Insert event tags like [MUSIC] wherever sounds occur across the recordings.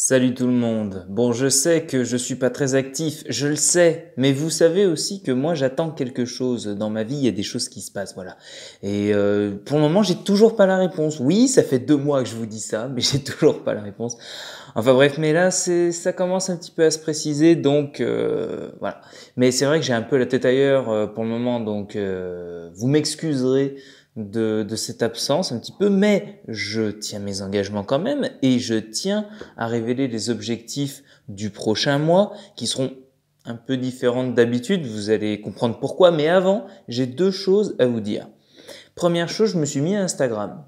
Salut tout le monde. Bon, je sais que je suis pas très actif, je le sais, mais vous savez aussi que moi j'attends quelque chose dans ma vie, il y a des choses qui se passent, voilà. Et euh, pour le moment, j'ai toujours pas la réponse. Oui, ça fait deux mois que je vous dis ça, mais [LAUGHS] j'ai toujours pas la réponse. Enfin bref, mais là, c'est ça commence un petit peu à se préciser, donc euh, voilà. Mais c'est vrai que j'ai un peu la tête ailleurs euh, pour le moment, donc vous m'excuserez de, cette absence un petit peu, mais je tiens mes engagements quand même et je tiens à révéler les objectifs du prochain mois qui seront un peu différents d'habitude, vous allez comprendre pourquoi, mais avant, j'ai deux choses à vous dire. Première chose, je me suis mis à Instagram.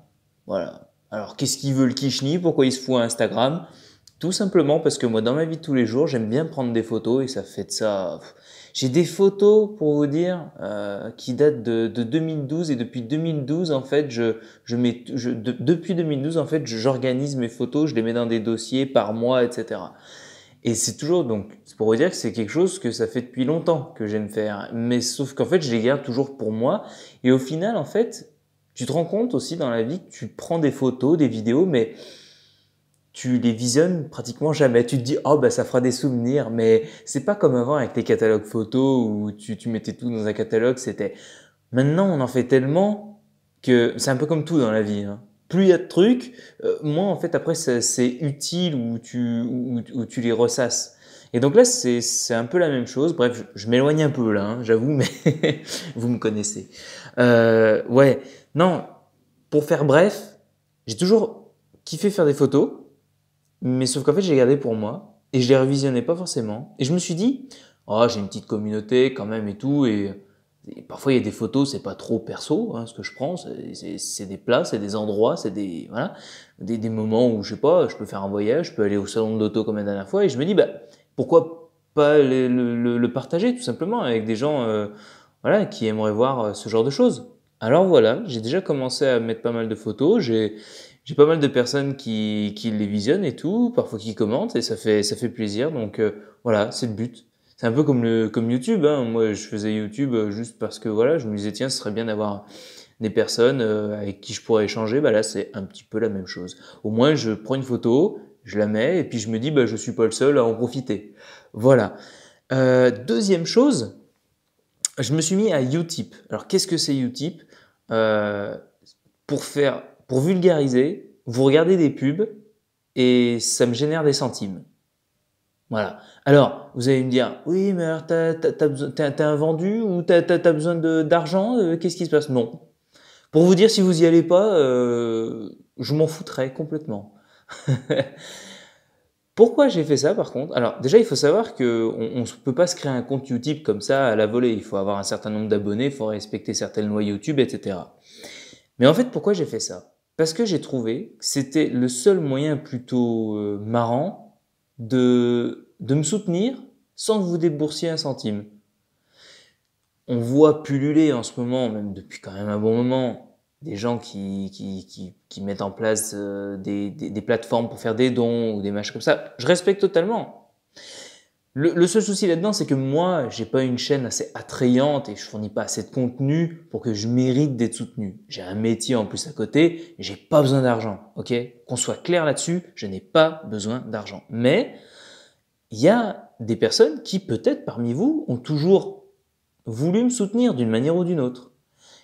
Voilà. Alors, qu'est-ce qu'il veut le Kishni Pourquoi il se fout à Instagram Tout simplement parce que moi, dans ma vie de tous les jours, j'aime bien prendre des photos et ça fait de ça j'ai des photos pour vous dire euh, qui datent de, de, 2012 et depuis 2012 en fait, je, je mets, je, depuis 2012 en fait, j'organise mes photos, je les mets dans des dossiers par mois, etc. Et c'est toujours donc c'est pour vous dire que c'est quelque chose que ça fait depuis longtemps que j'aime faire, mais sauf qu'en fait je les garde toujours pour moi. Et au final en fait, tu te rends compte aussi dans la vie que tu prends des photos, des vidéos, mais tu les visionnes pratiquement jamais. Tu te dis, oh, bah, ça fera des souvenirs, mais c'est pas comme avant avec les catalogues photos où tu, tu mettais tout dans un catalogue, c'était. Maintenant, on en fait tellement que c'est un peu comme tout dans la vie. Hein. Plus il y a de trucs, euh, moins en fait après c'est utile ou tu, tu les ressasses. Et donc là, c'est un peu la même chose. Bref, je, m'éloigne un peu là, hein, j'avoue, mais [LAUGHS] vous me connaissez. Euh, ouais, non, pour faire bref, j'ai toujours kiffé faire des photos. Mais sauf qu'en fait, j'ai gardé pour moi et je les revisionnais pas forcément. Et je me suis dit, oh, j'ai une petite communauté quand même et tout. Et, parfois, il y a des photos, c'est pas trop perso, hein, ce que je prends. C'est des places, c'est des endroits, c'est des, voilà, des, des, moments où, je sais pas, je peux faire un voyage, je peux aller au salon de l'auto comme la dernière fois. Et je me dis, bah, pourquoi pas le, le, partager tout simplement avec des gens euh, voilà, qui aimeraient voir euh, ce genre de choses alors voilà, j'ai déjà commencé à mettre pas mal de photos, j'ai pas mal de personnes qui, les visionnent et tout, parfois qui commentent et ça fait ça fait plaisir. Donc euh, voilà, c'est le but. C'est un peu comme le comme YouTube. Hein. Moi, je faisais YouTube euh, juste parce que voilà, je me disais tiens, ce serait bien d'avoir des personnes euh, avec qui je pourrais échanger. Bah là, c'est un petit peu la même chose. Au moins, je prends une photo, je la mets et puis je me dis bah je suis pas le seul à en profiter. Voilà. deuxième chose, je me suis mis à Utip. Alors qu'est-ce que c'est Utip euh, Pour faire, pour vulgariser, vous regardez des pubs et ça me génère des centimes. Voilà. Alors, vous allez me dire, oui, mais t'as un vendu ou t'as besoin d'argent euh, Qu'est-ce qui se passe Non. Pour vous dire, si vous y allez pas, euh, je m'en foutrais complètement. [LAUGHS] Pourquoi j'ai fait ça par contre Alors déjà il faut savoir qu'on ne peut pas se créer un compte YouTube comme ça à la volée, il faut avoir un certain nombre d'abonnés, il faut respecter certaines lois YouTube, etc. Mais en fait pourquoi j'ai fait ça Parce que j'ai trouvé que c'était le seul moyen plutôt euh, marrant de, de me soutenir sans que vous déboursiez un centime. On voit pulluler en ce moment, même depuis quand même un bon moment, des gens qui, qui, qui, qui mettent en place euh, des, des, des, plateformes pour faire des dons ou des machins comme ça. Je respecte totalement. Le, le seul souci là-dedans, c'est que moi, j'ai pas une chaîne assez attrayante et je fournis pas assez de contenu pour que je mérite d'être soutenu. J'ai un métier en plus à côté, j'ai pas besoin d'argent, ok Qu'on soit clair là-dessus, je n'ai pas besoin d'argent. Mais il y a des personnes qui, peut-être parmi vous, ont toujours voulu me soutenir d'une manière ou d'une autre.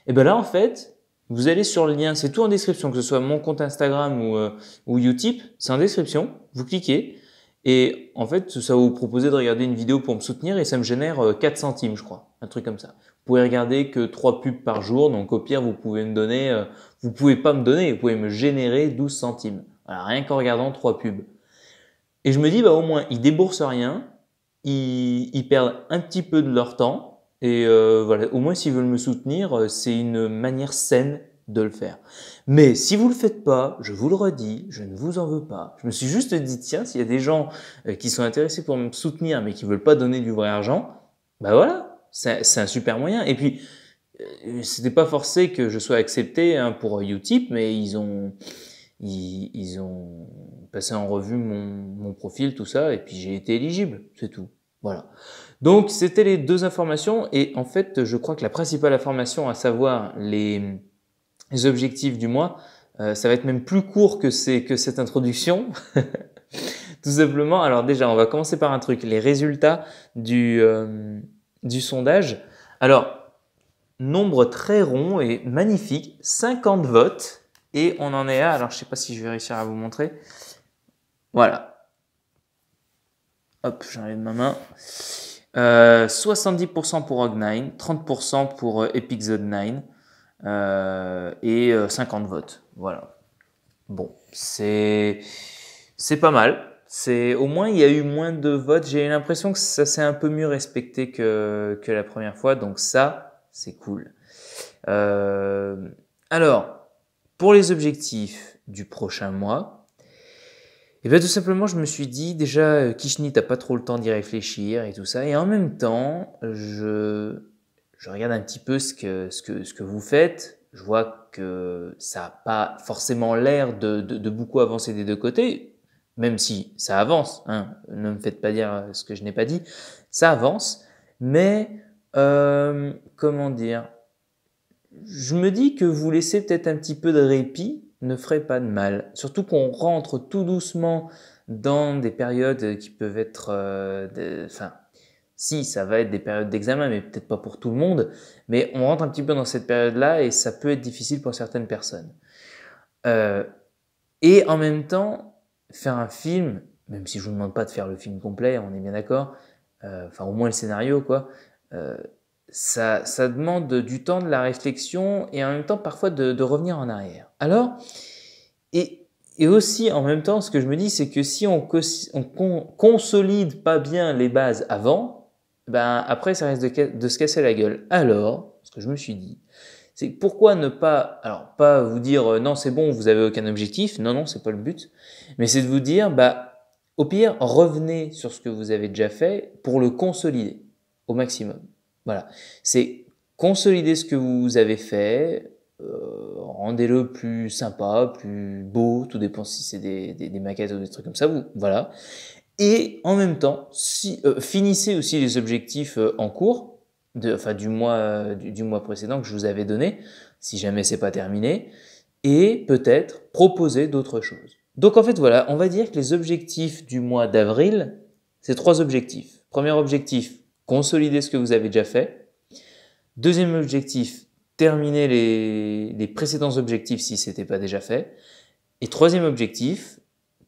Et ben là, en fait, vous allez sur le lien, c'est tout en description, que ce soit mon compte Instagram ou, euh, ou Utip, c'est en description, vous cliquez, et en fait, ça va vous proposer de regarder une vidéo pour me soutenir, et ça me génère 4 euh, centimes, je crois, un truc comme ça. Vous pouvez regarder que 3 pubs par jour, donc au pire, vous pouvez me donner, euh, vous pouvez pas me donner, vous pouvez me générer 12 centimes. rien qu'en regardant 3 pubs. Et je me dis, bah au moins, ils déboursent rien, ils, ils perdent un petit peu de leur temps, et euh, voilà, au moins s'ils veulent me soutenir, euh, c'est une manière saine de le faire. Mais si vous le faites pas, je vous le redis, je ne vous en veux pas. Je me suis juste dit, tiens, s'il y a des gens euh, qui sont intéressés pour me soutenir mais qui veulent pas donner du vrai argent, bah voilà, c'est un super moyen. Et puis, c'était pas forcé que je sois accepté hein, pour Utip, mais ils ont, ils, ont passé en revue mon profil, tout ça, et puis j'ai été éligible, c'est tout. Voilà. Donc c'était les deux informations et en fait je crois que la principale information, à savoir les, objectifs du mois, euh, ça va être même plus court que, c'est, que cette introduction. [LAUGHS] Tout simplement, alors déjà on va commencer par un truc, les résultats du, euh, du sondage. Alors, nombre très rond et magnifique, 50 votes et on en est à, alors je ne sais pas si je vais réussir à vous montrer. Voilà, Hop, j'enlève ma main. 70% euh, pour Og 9, 30% pour 9 euh, euh, et 50 votes. Voilà. Bon, c'est c'est pas mal. C'est au moins il y a eu moins de votes. J'ai l'impression que ça s'est un peu mieux respecté que que la première fois. Donc ça, c'est cool. alors, pour les objectifs du prochain mois, et eh bien tout simplement, je me suis dit, déjà, euh, Kishni, t'as pas trop le temps d'y réfléchir et tout ça. Et en même temps, je, je regarde un petit peu ce que, ce que, ce que vous faites. Je vois que ça n'a pas forcément l'air de, beaucoup avancer des deux côtés, même si ça avance. Hein. Ne me faites pas dire euh, ce que je n'ai pas dit. Ça avance. Mais, euh, comment dire, je me dis que vous laissez peut-être un petit peu de répit ne ferait pas de mal. Surtout qu'on rentre tout doucement dans des périodes qui peuvent être... Euh, enfin, si, ça va être des périodes d'examen, mais peut-être pas pour tout le monde. Mais on rentre un petit peu dans cette période-là et ça peut être difficile pour certaines personnes. Euh, et en même temps, faire un film, même si je vous demande pas de faire le film complet, on est bien d'accord, euh, enfin au moins le scénario, quoi, ça, demande du temps, de la réflexion et en même temps parfois de, revenir en arrière. Alors, et, aussi en même temps, ce que je me dis, c'est que si on, on consolide pas bien les bases avant, ben après ça risque de, se casser la gueule. Alors, ce que je me suis dit, c'est pourquoi ne pas, alors pas vous dire euh, non c'est bon, vous avez aucun objectif, non non c'est pas le but, mais c'est de vous dire bah au pire revenez sur ce que vous avez déjà fait pour le consolider au maximum. Voilà. C'est consolider ce que vous avez fait, euh, rendez-le plus sympa, plus beau, tout dépend si c'est des, des, des, maquettes ou des trucs comme ça. Vous, voilà. Et en même temps, si, euh, finissez aussi les objectifs euh, en cours, de, enfin du mois, du, mois précédent que je vous avais donné, si jamais c'est pas terminé, et peut-être proposer d'autres choses. Donc en fait voilà, on va dire que les objectifs du mois d'avril, c'est trois objectifs. Premier objectif, consolider ce que vous avez déjà fait. Deuxième objectif, terminer les, précédents objectifs si ce n'était pas déjà fait. Et troisième objectif,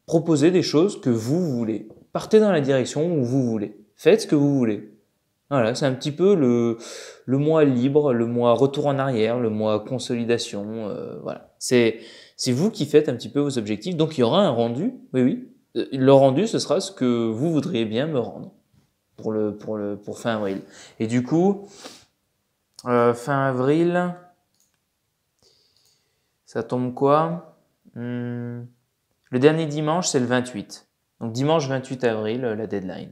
proposer des choses que vous voulez. Partez dans la direction où vous voulez. Faites ce que vous voulez. Voilà, c'est un petit peu le, mois libre, le mois retour en arrière, le mois consolidation. Euh, voilà, c'est c'est vous qui faites un petit peu vos objectifs. Donc il y aura un rendu. Oui, oui. Euh, le rendu, ce sera ce que vous voudriez bien me rendre pour, le, pour, le, pour fin avril. Et du coup, euh, fin avril, ça tombe quoi hmm. Le dernier dimanche, c'est le 28. Donc dimanche 28 avril, euh, la deadline.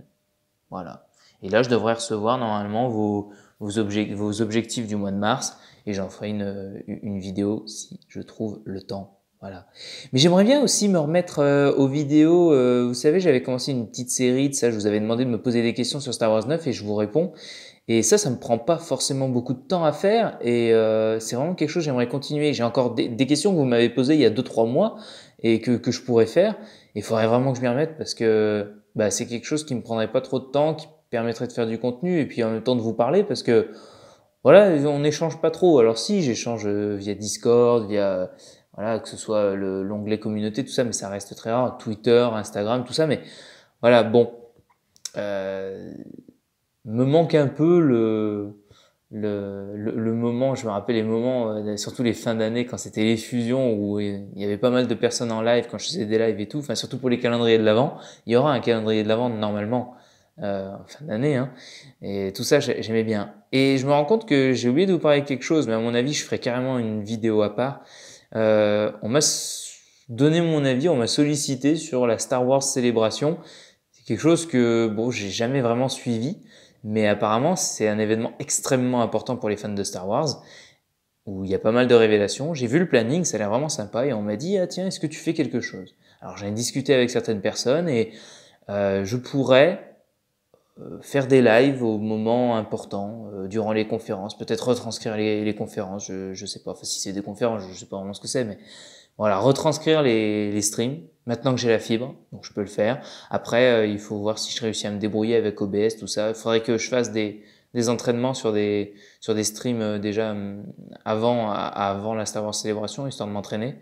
Voilà. Et là, je devrais recevoir normalement vos, vos objectifs du mois de mars et j'en ferai une, euh, une vidéo si je trouve le temps. Mais j'aimerais bien aussi me remettre euh, aux vidéos. Euh, vous savez, j'avais commencé une petite série de ça. Je vous avais demandé de me poser des questions sur Star Wars 9 et je vous réponds. Et ça, ça me prend pas forcément beaucoup de temps à faire. Et euh, c'est vraiment quelque chose que j'aimerais continuer. J'ai encore des, questions que vous m'avez posées il y a 2-3 mois et que, je pourrais faire. Il faudrait vraiment que je m'y remette parce que bah, c'est quelque chose qui me prendrait pas trop de temps, qui permettrait de faire du contenu et puis en même temps de vous parler parce que voilà, on n'échange pas trop. Alors si, j'échange via Discord, via voilà, que ce soit euh, l'onglet communauté, tout ça, mais ça reste très rare. Twitter, Instagram, tout ça, mais voilà, bon, euh, me manque un peu le, le, le, moment, je me rappelle les moments, euh, surtout les fins d'année, quand c'était les fusions, où il y avait pas mal de personnes en live, quand je faisais des lives et tout, enfin surtout pour les calendriers de l'avant il y aura un calendrier de l'avant normalement. Euh, fin d'année, hein. et tout ça j'aimais bien. Et je me rends compte que j'ai oublié de vous parler de quelque chose, mais à mon avis je ferais carrément une vidéo à part. Euh, on m'a donné mon avis, on m'a sollicité sur la Star Wars Célébration. C'est quelque chose que bon, j'ai jamais vraiment suivi, mais apparemment c'est un événement extrêmement important pour les fans de Star Wars où il y a pas mal de révélations. J'ai vu le planning, ça a l'air vraiment sympa et on m'a dit ah tiens est-ce que tu fais quelque chose Alors j'ai discuté avec certaines personnes et euh, je pourrais euh, faire des lives au moment important, euh, durant les conférences, peut-être retranscrire les, les, conférences, je, ne sais pas, enfin, si c'est des conférences, je sais pas vraiment ce que c'est, mais voilà, retranscrire les, les streams, maintenant que j'ai la fibre, donc je peux le faire. Après, euh, il faut voir si je réussis à me débrouiller avec OBS, tout ça. Il faudrait que je fasse des, des entraînements sur des, sur des streams déjà avant, avant la Star Wars Célébration, histoire de m'entraîner.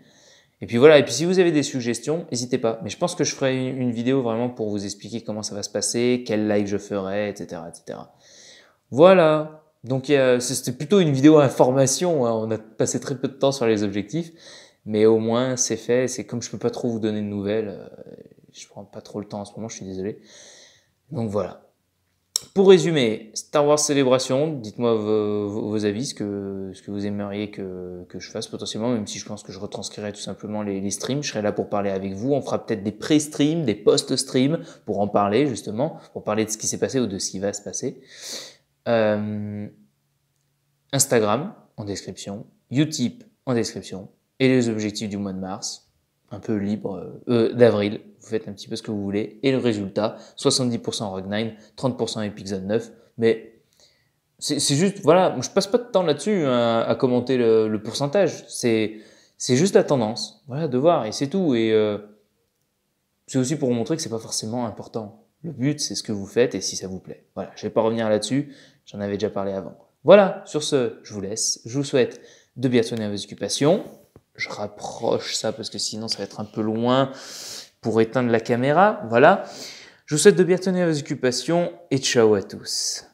Et puis voilà, et puis si vous avez des suggestions, n'hésitez pas. Mais je pense que je ferai une vidéo vraiment pour vous expliquer comment ça va se passer, quel live je ferai, etc. etc. Voilà, donc c'était plutôt une vidéo information, hein. on a passé très peu de temps sur les objectifs, mais au moins c'est fait, c'est comme je peux pas trop vous donner de nouvelles, euh, je prends pas trop le temps en ce moment, je suis désolé. Donc voilà. Pour résumer, Star Wars Célébration, dites-moi vos, avis, ce que, ce que vous aimeriez que, que, je fasse potentiellement, même si je pense que je retranscrirai tout simplement les, streams. Je serai là pour parler avec vous. On fera peut-être des pré-streams, des post-streams pour en parler justement, pour parler de ce qui s'est passé ou de ce qui va se passer. Euh, Instagram en description, Utip en description et les objectifs du mois de mars un peu libre euh, euh, d'avril. Vous faites un petit peu ce que vous voulez. Et le résultat, 70% Rogue 9, 30% Epic Zone 9. Mais c'est juste, voilà, je passe pas de temps là-dessus hein, à commenter le, pourcentage. C'est juste la tendance, voilà, de voir, et c'est tout. Et euh, c'est aussi pour vous montrer que c'est pas forcément important. Le but, c'est ce que vous faites et si ça vous plaît. Voilà, je vais pas revenir là-dessus, j'en avais déjà parlé avant. Voilà, sur ce, je vous laisse. Je vous souhaite de bien soigner vos occupations je rapproche ça parce que sinon ça va être un peu loin pour éteindre la caméra. Voilà. Je vous souhaite de bien tenir vos occupations et ciao à tous.